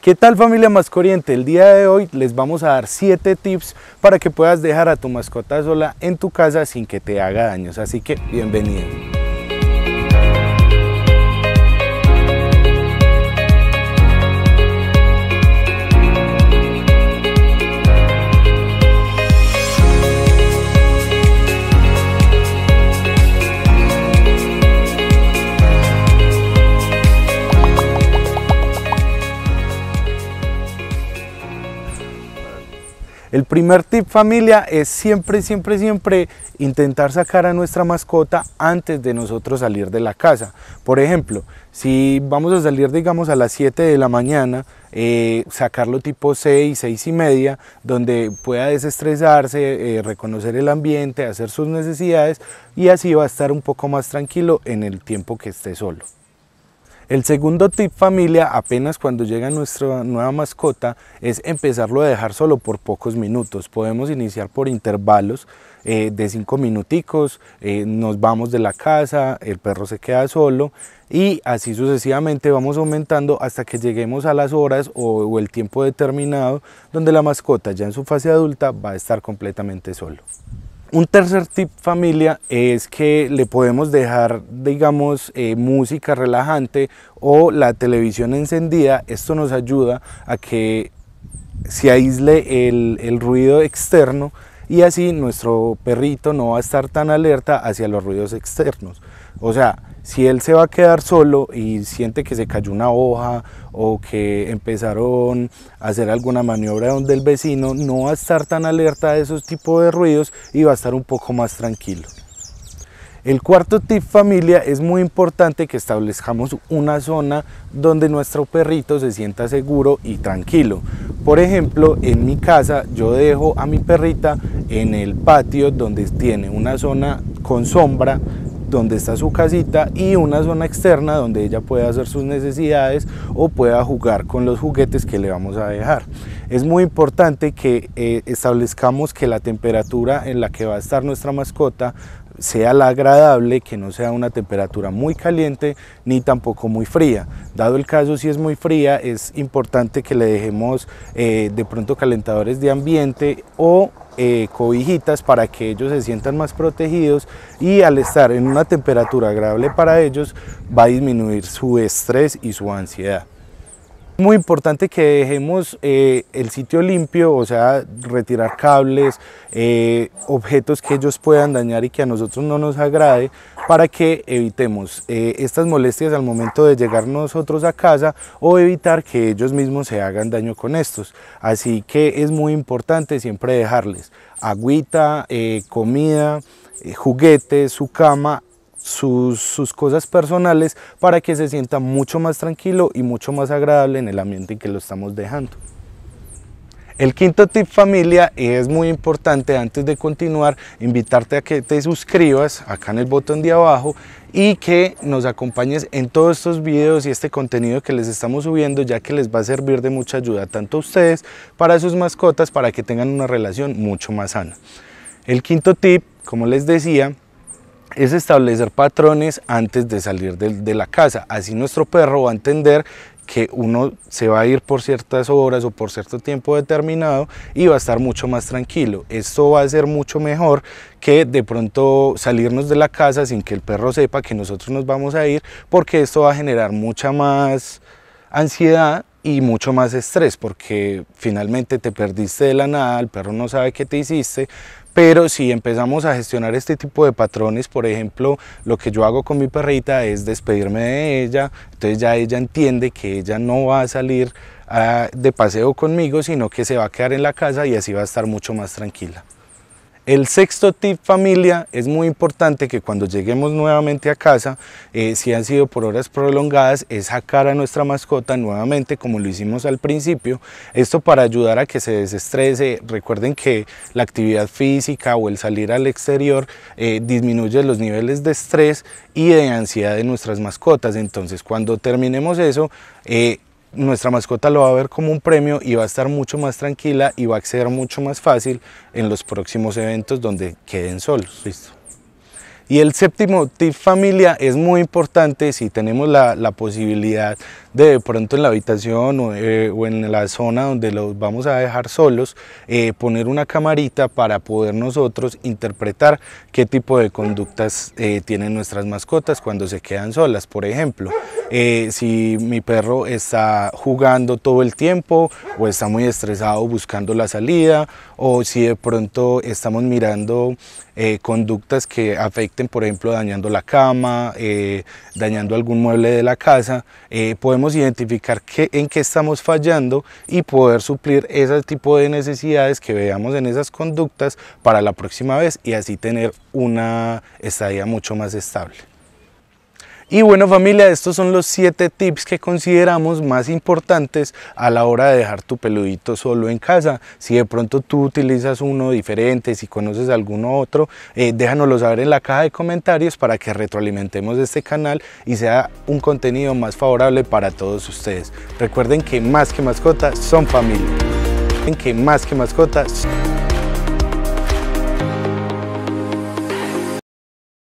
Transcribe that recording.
¿Qué tal familia Mascoriente? El día de hoy les vamos a dar 7 tips para que puedas dejar a tu mascota sola en tu casa sin que te haga daños, así que bienvenidos. El primer tip familia es siempre, siempre, siempre intentar sacar a nuestra mascota antes de nosotros salir de la casa. Por ejemplo, si vamos a salir digamos a las 7 de la mañana, eh, sacarlo tipo 6, 6 y media, donde pueda desestresarse, eh, reconocer el ambiente, hacer sus necesidades y así va a estar un poco más tranquilo en el tiempo que esté solo. El segundo tip familia, apenas cuando llega nuestra nueva mascota, es empezarlo a dejar solo por pocos minutos. Podemos iniciar por intervalos eh, de cinco minuticos, eh, nos vamos de la casa, el perro se queda solo y así sucesivamente vamos aumentando hasta que lleguemos a las horas o el tiempo determinado donde la mascota ya en su fase adulta va a estar completamente solo. Un tercer tip familia es que le podemos dejar, digamos, eh, música relajante o la televisión encendida. Esto nos ayuda a que se aísle el, el ruido externo y así nuestro perrito no va a estar tan alerta hacia los ruidos externos. O sea, si él se va a quedar solo y siente que se cayó una hoja o que empezaron a hacer alguna maniobra donde el vecino, no va a estar tan alerta de esos tipos de ruidos y va a estar un poco más tranquilo. El cuarto tip familia es muy importante que establezcamos una zona donde nuestro perrito se sienta seguro y tranquilo. Por ejemplo, en mi casa yo dejo a mi perrita en el patio donde tiene una zona con sombra donde está su casita y una zona externa donde ella pueda hacer sus necesidades o pueda jugar con los juguetes que le vamos a dejar. Es muy importante que eh, establezcamos que la temperatura en la que va a estar nuestra mascota sea la agradable, que no sea una temperatura muy caliente ni tampoco muy fría. Dado el caso, si es muy fría, es importante que le dejemos eh, de pronto calentadores de ambiente o eh, cobijitas para que ellos se sientan más protegidos y al estar en una temperatura agradable para ellos va a disminuir su estrés y su ansiedad. Muy importante que dejemos eh, el sitio limpio, o sea, retirar cables, eh, objetos que ellos puedan dañar y que a nosotros no nos agrade, para que evitemos eh, estas molestias al momento de llegar nosotros a casa o evitar que ellos mismos se hagan daño con estos. Así que es muy importante siempre dejarles agüita, comida, juguetes, su cama sus, cosas personales para que se sienta mucho más tranquilo y mucho más agradable en el ambiente en que lo estamos dejando. El quinto tip familia es muy importante antes de continuar invitarte a que te suscribas acá en el botón de abajo y que nos acompañes en todos estos videos y este contenido que les estamos subiendo ya que les va a servir de mucha ayuda tanto a ustedes para sus mascotas para que tengan una relación mucho más sana. El quinto tip, como les decía, es establecer patrones antes de salir de, la casa. Así nuestro perro va a entender que uno se va a ir por ciertas horas o por cierto tiempo determinado y va a estar mucho más tranquilo. Esto va a ser mucho mejor que de pronto salirnos de la casa sin que el perro sepa que nosotros nos vamos a ir porque esto va a generar mucha más ansiedad y mucho más estrés porque finalmente te perdiste de la nada, el perro no sabe qué te hiciste, pero si empezamos a gestionar este tipo de patrones, por ejemplo, lo que yo hago con mi perrita es despedirme de ella, entonces ya ella entiende que ella no va a salir ah, de paseo conmigo, sino que se va a quedar en la casa y así va a estar mucho más tranquila. El sexto tip familia, es muy importante que cuando lleguemos nuevamente a casa, eh, si han sido por horas prolongadas, es sacar a nuestra mascota nuevamente como lo hicimos al principio. Esto para ayudar a que se desestrese. Recuerden que la actividad física o el salir al exterior eh, disminuye los niveles de estrés y de ansiedad de nuestras mascotas. Entonces cuando terminemos eso, eh, nuestra mascota lo va a ver como un premio y va a estar mucho más tranquila y va a acceder mucho más fácil en los próximos eventos donde queden solos. Y el séptimo tip familia es muy importante si tenemos la, posibilidad de pronto en la habitación eh, o, en la zona donde los vamos a dejar solos, eh, poner una camarita para poder nosotros interpretar qué tipo de conductas eh, tienen nuestras mascotas cuando se quedan solas. Por ejemplo, eh, si mi perro está jugando todo el tiempo o está muy estresado buscando la salida o si de pronto estamos mirando eh, conductas que afecten, por ejemplo, dañando la cama, eh, dañando algún mueble de la casa, podemos identificar en qué estamos fallando y poder suplir ese tipo de necesidades que veamos en esas conductas para la próxima vez y así tener una estadía mucho más estable. Y bueno familia, estos son los 7 tips que consideramos más importantes a la hora de dejar tu peludito solo en casa. Si de pronto tú utilizas uno diferente, si conoces alguno otro, eh, déjanoslo saber en la caja de comentarios para que retroalimentemos este canal y sea un contenido más favorable para todos ustedes. Recuerden que más que mascotas son familia. Recuerden que más que mascotas...